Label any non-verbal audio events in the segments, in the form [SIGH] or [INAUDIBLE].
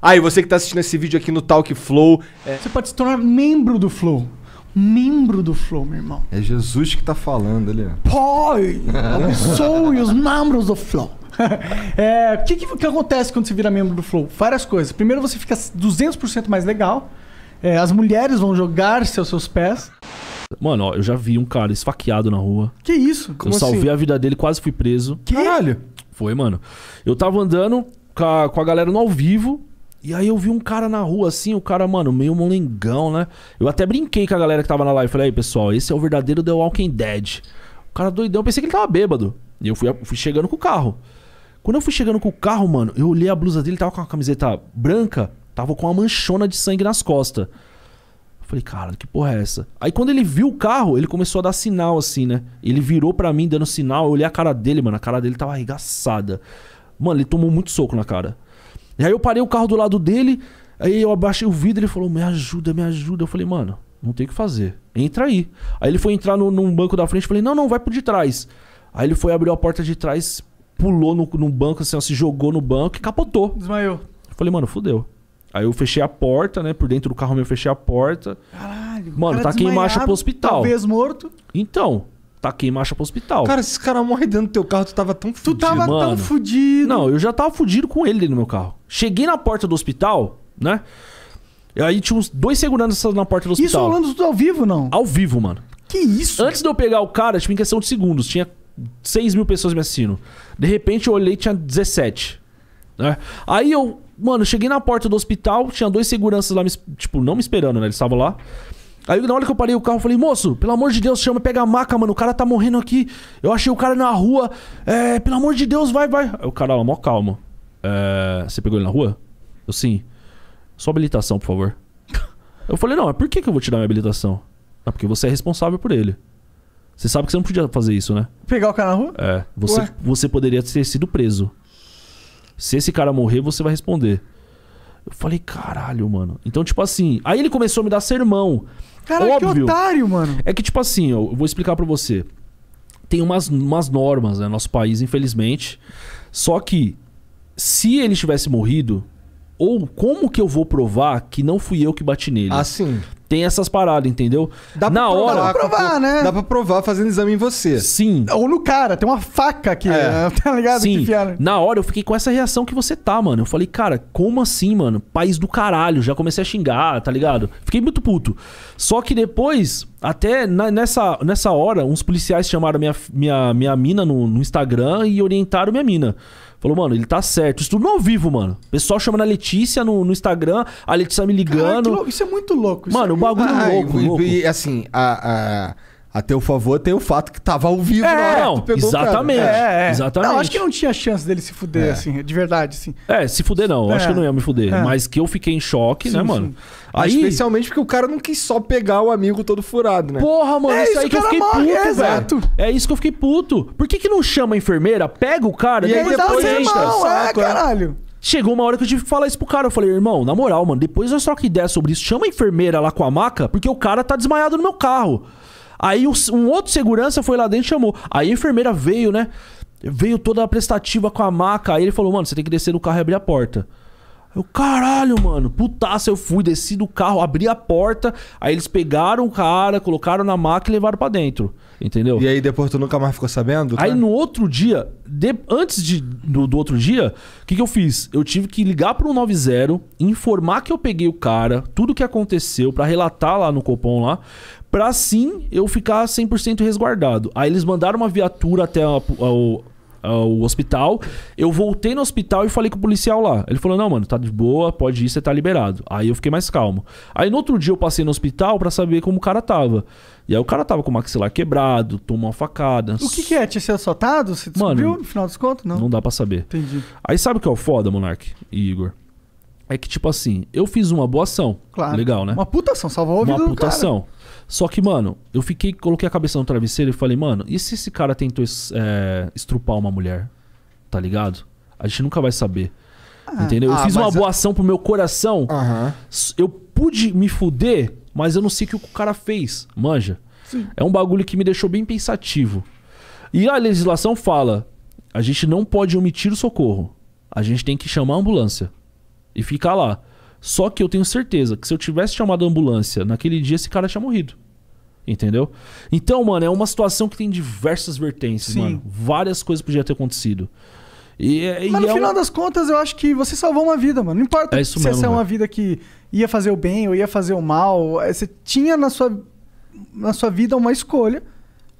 Ah, e você que tá assistindo esse vídeo aqui no Talk Flow. É... Você pode se tornar membro do Flow. Membro do Flow, meu irmão. É Jesus que tá falando ali. Pai, abençoe os membros do Flow. [LAUGHS] é, o que, que, que, acontece quando você vira membro do Flow? Várias coisas. Primeiro, você fica 200% mais legal. É, as mulheres vão jogar-se aos seus pés. Mano, ó, eu já vi um cara esfaqueado na rua. Que isso? Como eu assim? salvei assim? a vida dele, quase fui preso. Que? Caralho! Foi, mano. Eu tava andando com a, com a galera no ao vivo. E aí eu vi um cara na rua assim, o cara, mano, meio molengão, né? Eu até brinquei com a galera que tava na live. Falei, aí, pessoal, esse é o verdadeiro The Walking Dead. O cara doidão, eu pensei que ele tava bêbado. E eu fui, fui chegando com o carro. Quando eu fui chegando com o carro, mano, eu olhei a blusa dele, tava com uma camiseta branca, tava com uma manchona de sangue nas costas. falei, cara, que porra é essa? Aí quando ele viu o carro, ele começou a dar sinal assim, né? Ele virou para mim dando sinal, eu olhei a cara dele, mano, a cara dele tava arregaçada. Mano, ele tomou muito soco na cara. E aí eu parei o carro do lado dele, aí eu abaixei o vidro, ele falou: "Me ajuda, me ajuda". Eu falei: "Mano, não tem o que fazer. Entra aí". Aí ele foi entrar no, num banco da frente, eu falei: "Não, não, vai por de trás". Aí ele foi abriu a porta de trás, pulou no, no banco assim, ó, se jogou no banco e capotou. Desmaiou. Eu falei: "Mano, fudeu". Aí eu fechei a porta, né? Por dentro do carro meu eu fechei a porta. Caralho. Mano, cara taquei tá desmaiado, marcha pro hospital. Talvez morto. Então, tá taquei marcha pro hospital. Cara, esses caras morrem dentro do teu carro, tu tava tão fudido. Tu tava mano. tão fudido. Não, eu já tava fudido com ele no meu carro. Cheguei na porta do hospital, né? E aí tinha uns dois seguranças na porta do hospital. Isso rolando tudo ao vivo, não? Ao vivo, mano. Que isso? Antes de eu pegar o cara, tipo, em questão de segundos, tinha 6 mil pessoas me assistindo. De repente eu olhei tinha 17. Né? Aí eu, mano, cheguei na porta do hospital, tinha dois seguranças lá, me, tipo, não me esperando, né? Eles estavam lá. Aí na hora que eu parei o carro, eu falei, moço, pelo amor de Deus, chama, pega a maca, mano. O cara tá morrendo aqui. Eu achei o cara na rua. É, pelo amor de Deus, vai, vai. Aí o cara, ó, mó calmo. É, você pegou ele na rua? Eu sim. Sua habilitação, por favor. Eu falei, não, mas por que, que eu vou te dar minha habilitação? Ah, porque você é responsável por ele. Você sabe que você não podia fazer isso, né? Pegar o cara na rua? É. Você, você poderia ter sido preso. Se esse cara morrer, você vai responder. Eu falei, caralho, mano. Então, tipo assim. Aí ele começou a me dar sermão. Caralho, Óbvio. que otário, mano. É que, tipo assim, eu vou explicar para você. Tem umas, umas normas, né? Nosso país, infelizmente. Só que se ele tivesse morrido, ou como que eu vou provar que não fui eu que bati nele? Ah, sim. Tem essas paradas, entendeu? Dá Na pra provar, hora. Dá pra provar, né? Dá pra provar fazendo exame em você. Sim. Ou no cara, tem uma faca aqui, é. Né? [LAUGHS] tá ligado? Sim. Né? Na hora eu fiquei com essa reação que você tá, mano. Eu falei, cara, como assim, mano? País do caralho. Já comecei a xingar, tá ligado? Fiquei muito puto. Só que depois, até nessa, nessa hora, uns policiais chamaram minha, minha, minha mina no, no Instagram e orientaram minha mina. Falou, mano, ele tá certo. Isso tudo ao vivo, mano. Pessoal chamando a Letícia no, no Instagram, a Letícia me é ligando. Caraca, isso é muito louco. Isso mano, é... o bagulho é ah, louco, e, louco. E, assim, a... a... A teu favor tem o fato que tava ao vivo é, na né? hora não, que pegou exatamente, o cara. É, é. exatamente. Não, acho que não tinha chance dele se fuder, é. assim, de verdade, assim. É, se fuder não, é. acho que não ia me fuder. É. Mas que eu fiquei em choque, né, sim, né, mano? Aí... Especialmente porque o cara não quis só pegar o amigo todo furado, né? Porra, mano, é isso, aí que eu fiquei morre, puto, velho. Exato. É isso que eu fiquei puto. Por que que não chama a enfermeira, pega o cara e, e aí depois dá é, saco, é, caralho. Chegou uma hora que eu tive que falar isso pro cara. Eu falei, irmão, na moral, mano, depois só que ideia sobre isso. Chama a enfermeira lá com a maca, porque o cara tá desmaiado no meu carro. Aí um outro segurança foi lá dentro e chamou. Aí a enfermeira veio, né? Veio toda prestativa com a maca. Aí ele falou, mano, você tem que descer do carro e abrir a porta. Eu, caralho, mano, putaça, eu fui, desci do carro, abri a porta, aí eles pegaram o cara, colocaram na maca e levaram para dentro. Entendeu? E aí depois tu nunca mais ficou sabendo? Cara? Aí no outro dia, de, antes de, do, do, outro dia, o que, que eu fiz? Eu tive que ligar pro 90, informar que eu peguei o cara, tudo que aconteceu, para relatar lá no Copom lá para sim eu ficar 100% resguardado. Aí eles mandaram uma viatura até o hospital. Eu voltei no hospital e falei com o policial lá. Ele falou: Não, mano, tá de boa, pode ir, você tá liberado. Aí eu fiquei mais calmo. Aí no outro dia eu passei no hospital para saber como o cara tava. E aí o cara tava com o maxilar quebrado, tomou uma facada. O que, que é? Tinha sido assaltado? Você descobriu mano, no final dos contos? Não. Não dá para saber. Entendi. Aí sabe o que é o foda, Monark e Igor? é que, tipo assim, eu fiz uma boa ação. Claro. Legal, né? Uma puta ação, salvou a vida Uma puta ação. Só que, mano, eu fiquei, coloquei a cabeça no travesseiro e falei, mano, e se esse cara tentou é, estrupar uma mulher? Tá ligado? A gente nunca vai saber. Ah, entendeu? Eu ah, fiz uma boa é- ação pro meu coração. Eu pude me fuder, mas eu não sei o que o cara fez. Manja. Sim. É um bagulho que me deixou bem pensativo. E a legislação fala: a gente não pode omitir o socorro. A gente tem que chamar a ambulância e ficar lá. Só que eu tenho certeza que se eu tivesse chamado a ambulância naquele dia, esse cara tinha morrido. Entendeu? Então, mano, é uma situação que tem diversas vertentes, Sim. mano. Várias coisas podiam ter acontecido. E, é, e Mas no é final das contas, eu acho que você salvou uma vida, mano. Não importa é se mesmo, essa é uma vida que ia fazer o bem ou ia fazer o mal. É, você tinha na sua, na sua vida uma escolha.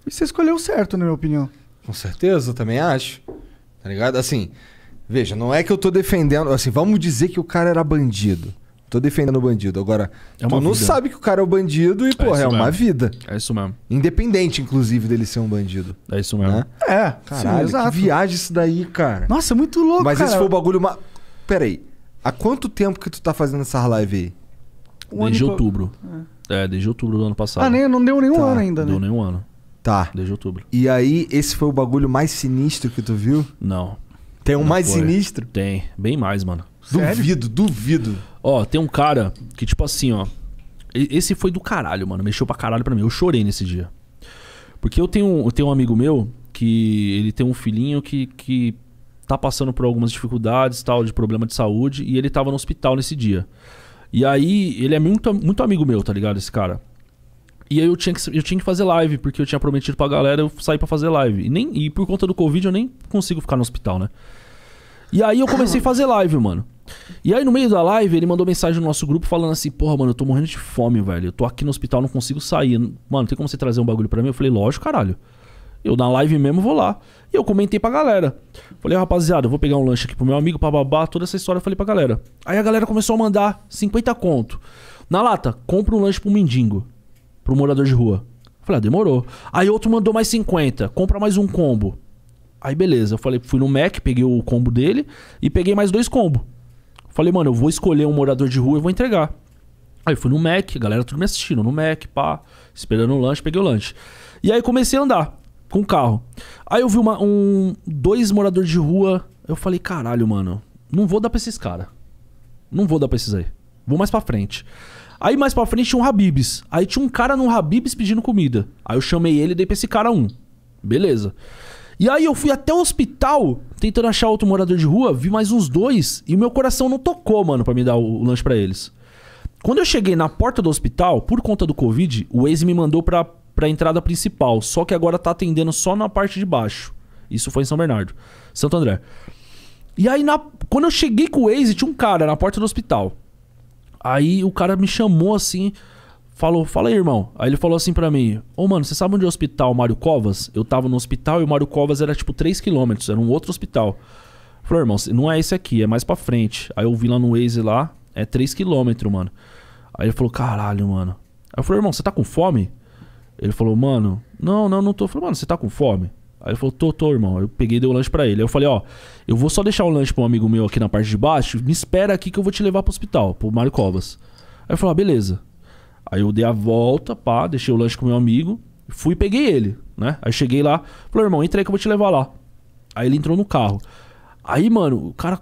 E você escolheu certo, na minha opinião. Com certeza, eu também acho. Tá ligado? Assim, Veja, não é que eu tô defendendo. Assim, vamos dizer que o cara era bandido. Tô defendendo o bandido. Agora, é tu não sabe que o cara é o bandido e, é porra, é, uma mesmo. vida. É isso mesmo. Independente, inclusive, dele ser um bandido. É isso mesmo. Né? É. Caralho, Sim, que viagem isso daí, cara. Nossa, é muito louco, Mas cara. esse foi o bagulho... Ma... Peraí. Há quanto tempo que tu tá fazendo essa live aí? desde único... outubro. É. é. desde outubro do ano passado. Ah, nem, não deu nenhum tá. ano ainda, né? Deu nenhum ano. Tá. Desde outubro. E aí, esse foi o bagulho mais sinistro que tu viu? Não. Tem um mais sinistro? Tem, bem mais, mano. Sério? Duvido, duvido. Ó, tem um cara que, tipo assim, ó. Esse foi do caralho, mano. Mexeu pra caralho pra mim. Eu chorei nesse dia. Porque eu tenho, eu tenho um amigo meu que ele tem um filhinho que, que tá passando por algumas dificuldades, tal, de problema de saúde, e ele tava no hospital nesse dia. E aí, ele é muito, muito amigo meu, tá ligado? Esse cara. E aí eu tinha, que, eu tinha que fazer live, porque eu tinha prometido pra galera eu sair para fazer live. E, nem, e por conta do Covid eu nem consigo ficar no hospital, né? E aí eu comecei a fazer live, mano. E aí no meio da live ele mandou mensagem no nosso grupo falando assim: Porra, mano, eu tô morrendo de fome, velho. Eu tô aqui no hospital, não consigo sair. Mano, tem como você trazer um bagulho para mim? Eu falei: Lógico, caralho. Eu na live mesmo vou lá. E eu comentei pra galera. Falei, rapaziada, eu vou pegar um lanche aqui pro meu amigo, pra babá, toda essa história eu falei pra galera. Aí a galera começou a mandar 50 conto. Na lata, compra um lanche pro mendigo pro morador de rua. falei, ah, demorou. Aí outro mandou mais 50, compra mais um combo. Aí beleza, eu falei, fui no Mac, peguei o combo dele e peguei mais dois combos. Falei, mano, eu vou escolher um morador de rua e vou entregar. Aí fui no Mac, a galera tudo me assistindo, no Mac, pá, esperando o lanche, peguei o lanche. E aí comecei a andar com o carro. Aí eu vi uma, um, dois moradores de rua, eu falei, caralho, mano, não vou dar pra esses caras. Não vou dar pra esses aí. Vou mais pra frente. Aí mais pra frente tinha um Habibs. Aí tinha um cara num Habibs pedindo comida. Aí eu chamei ele e dei pra esse cara um. Beleza. E aí eu fui até o hospital tentando achar outro morador de rua, vi mais uns dois e o meu coração não tocou, mano, para me dar o, o lanche para eles. Quando eu cheguei na porta do hospital, por conta do Covid, o Waze me mandou pra, pra entrada principal, só que agora tá atendendo só na parte de baixo. Isso foi em São Bernardo, Santo André. E aí, na, quando eu cheguei com o Waze, tinha um cara na porta do hospital. Aí o cara me chamou assim, falou: Fala aí, irmão. Aí ele falou assim para mim: Ô, oh, mano, você sabe onde é o hospital Mário Covas? Eu tava no hospital e o Mário Covas era tipo 3km, era um outro hospital. falei, irmão, não é esse aqui, é mais pra frente. Aí eu vi lá no Waze lá, é 3km, mano. Aí ele falou: Caralho, mano. Aí eu falei, irmão, você tá com fome? Ele falou, mano, não, não, não tô. Eu falei, mano, você tá com fome? Aí ele falou, tô, tô, irmão. Eu peguei e dei o lanche para ele. Aí eu falei, ó, eu vou só deixar o lanche pra um amigo meu aqui na parte de baixo. Me espera aqui que eu vou te levar pro hospital, pro Mário Covas. Aí eu falei, ah, beleza. Aí eu dei a volta, pá, deixei o lanche com meu amigo. Fui e peguei ele, né? Aí cheguei lá, falei, irmão, entra aí que eu vou te levar lá. Aí ele entrou no carro. Aí, mano, o cara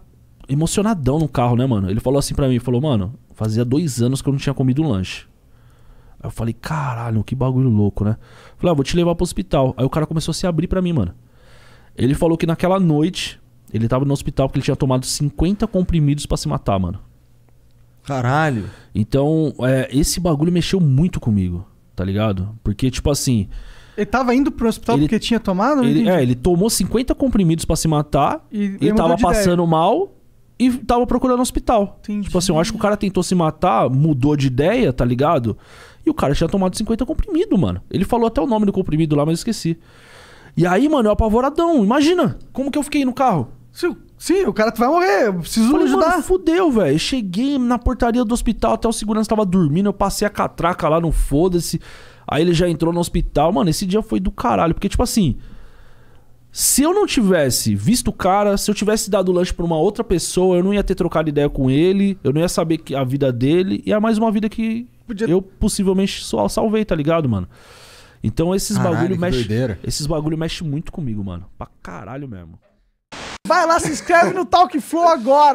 emocionadão no carro, né, mano? Ele falou assim para mim, falou, mano, fazia dois anos que eu não tinha comido lanche. Aí eu falei, caralho, que bagulho louco, né? Falei, ah, vou te levar pro hospital. Aí o cara começou a se abrir para mim, mano. Ele falou que naquela noite ele tava no hospital porque ele tinha tomado 50 comprimidos para se matar, mano. Caralho. Então, é, esse bagulho mexeu muito comigo, tá ligado? Porque, tipo assim. Ele tava indo pro hospital ele, porque tinha tomado? Ele, é, ele tomou 50 comprimidos para se matar. E ele tava passando ideia. mal e tava procurando hospital. Entendi. Tipo assim, eu acho que o cara tentou se matar, mudou de ideia, tá ligado? E o cara tinha tomado 50 comprimido, mano. Ele falou até o nome do comprimido lá, mas eu esqueci. E aí, mano, eu apavoradão. Imagina como que eu fiquei no carro. Sim, sim o cara vai morrer. Eu preciso Falei, ajudar. Mano, fudeu, velho. Cheguei na portaria do hospital, até o segurança tava dormindo. Eu passei a catraca lá, não foda-se. Aí ele já entrou no hospital. Mano, esse dia foi do caralho. Porque, tipo assim, se eu não tivesse visto o cara, se eu tivesse dado lanche para uma outra pessoa, eu não ia ter trocado ideia com ele, eu não ia saber que a vida dele, e é mais uma vida que Podia... eu possivelmente salvei, tá ligado, mano? Então esses caralho, bagulho mexe, doideira. esses bagulho mexe muito comigo, mano. Pra caralho mesmo. Vai lá, se inscreve no Talk Flow agora.